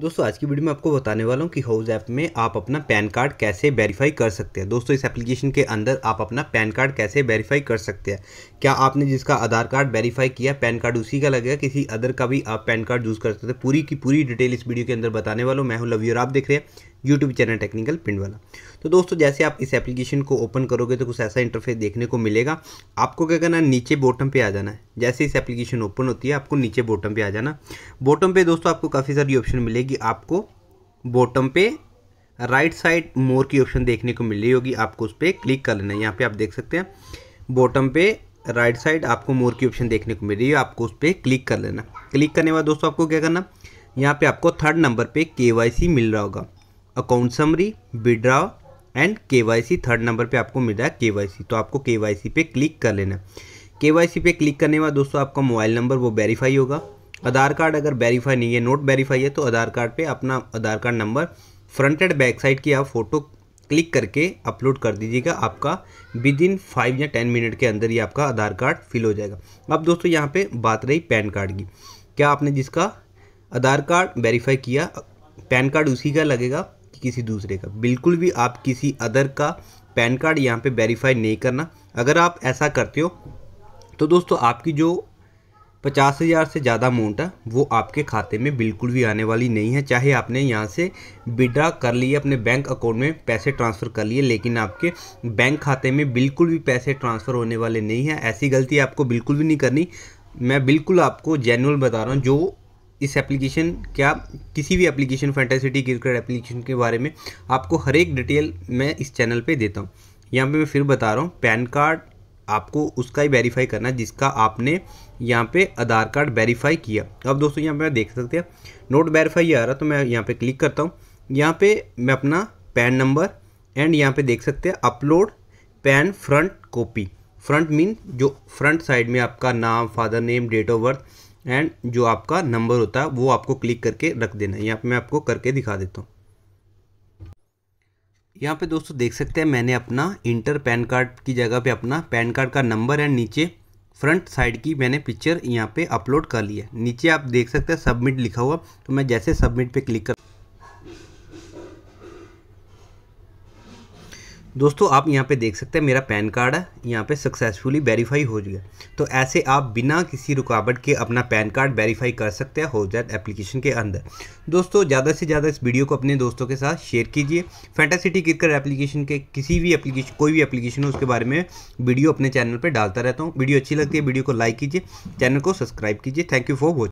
दोस्तों आज की वीडियो में आपको बताने वाला हूँ कि हाउस ऐप में आप अपना पैन कार्ड कैसे वेरीफाई कर सकते हैं दोस्तों इस एप्लीकेशन के अंदर आप अपना पैन कार्ड कैसे वेरीफाई कर सकते हैं क्या आपने जिसका आधार कार्ड वेरीफाई किया पैन कार्ड उसी का लगेगा किसी अदर का भी आप पैन कार्ड यूज़ कर सकते हैं तो पूरी की पूरी डिटेल इस वीडियो के अंदर बताने वालों मैं हूँ लवियर आप देख रहे हैं यूट्यूब चैनल टेक्निकल पिंड वाला तो दोस्तों जैसे आप इस एप्लीकेशन को ओपन करोगे तो कुछ ऐसा इंटरफेस देखने को मिलेगा आपको क्या करना है नीचे बॉटम पे आ जाना है जैसे इस एप्लीकेशन ओपन होती है आपको नीचे बॉटम पे आ जाना बॉटम पे दोस्तों आपको काफ़ी सारी ऑप्शन मिलेगी मिलेगी आपको बॉटम पे राइट साइड मोर की ऑप्शन देखने को मिल रही होगी आपको उस पर क्लिक कर लेना है यहाँ पर आप देख सकते हैं बॉटम पे राइट साइड आपको मोर की ऑप्शन देखने को मिल रही है आपको उस पर क्लिक कर लेना क्लिक करने के बाद दोस्तों आपको क्या करना यहाँ पे आपको थर्ड नंबर पे के मिल रहा होगा अकाउंट समरी विड्रा एंड के थर्ड नंबर पे आपको मिल रहा है के तो आपको के पे क्लिक कर लेना के पे क्लिक करने के बाद दोस्तों आपका मोबाइल नंबर वो वेरीफाई होगा आधार कार्ड अगर वेरीफाई नहीं है नोट वेरीफाई है तो आधार कार्ड पे अपना Aadhaar card number front and back side की आप फ़ोटो क्लिक करके अपलोड कर दीजिएगा आपका विद इन फाइव या टेन मिनट के अंदर ही आपका आधार कार्ड फिल हो जाएगा अब दोस्तों यहाँ पे बात रही पैन कार्ड की क्या आपने जिसका आधार कार्ड वेरीफाई किया पैन कार्ड उसी का लगेगा कि किसी दूसरे का बिल्कुल भी आप किसी अदर का पैन कार्ड यहाँ पर वेरीफाई नहीं करना अगर आप ऐसा करते हो तो दोस्तों आपकी जो पचास हज़ार से ज़्यादा अमाउंट है वो आपके खाते में बिल्कुल भी आने वाली नहीं है चाहे आपने यहाँ से विड्रा कर लिए अपने बैंक अकाउंट में पैसे ट्रांसफ़र कर लिए लेकिन आपके बैंक खाते में बिल्कुल भी पैसे ट्रांसफ़र होने वाले नहीं हैं ऐसी गलती आपको बिल्कुल भी नहीं करनी मैं बिल्कुल आपको जेनुअल बता रहा हूँ जो इस एप्लीकेशन क्या किसी भी एप्लीकेशन फैंटेसिटी क्रिकेट एप्लीकेशन के बारे में आपको हर एक डिटेल मैं इस चैनल पर देता हूँ यहाँ पर मैं फिर बता रहा हूँ पैन कार्ड आपको उसका ही वेरीफाई करना है जिसका आपने यहाँ पे आधार कार्ड वेरीफाई किया अब दोस्तों यहाँ पे मैं देख सकते हैं नोट वेरीफाई आ रहा तो मैं यहाँ पे क्लिक करता हूँ यहाँ पे मैं अपना पैन नंबर एंड यहाँ पे देख सकते हैं upload PAN front copy front mean जो फ्रंट साइड में आपका नाम father name date of birth and जो आपका नंबर होता है वो आपको क्लिक करके रख देना है यहाँ पर मैं आपको करके दिखा देता हूँ यहाँ पे दोस्तों देख सकते हैं मैंने अपना इंटर पैन कार्ड की जगह पे अपना पैन कार्ड का नंबर एंड नीचे फ्रंट साइड की मैंने पिक्चर यहाँ पे अपलोड कर ली है नीचे आप देख सकते हैं सबमिट लिखा हुआ तो मैं जैसे सबमिट पे क्लिक कर दोस्तों आप यहाँ पे देख सकते हैं मेरा पैन कार्ड है यहाँ पे सक्सेसफुली वेरीफाई हो गया तो ऐसे आप बिना किसी रुकावट के अपना पैन कार्ड वेरीफाई कर सकते हैं हो जाए एप्लीकेशन के अंदर दोस्तों ज़्यादा से ज़्यादा इस वीडियो को अपने दोस्तों के साथ शेयर कीजिए फैंटासिटी क्रिकेट एप्लीकेशन के किसी भी एप्लीकेशन कोई भी एप्लीकेशन हो उसके बारे में वीडियो अपने चैनल पर डालता रहता हूँ वीडियो अच्छी लगती है वीडियो को लाइक कीजिए चैनल को सब्सक्राइब कीजिए थैंक यू फॉर वॉचिंग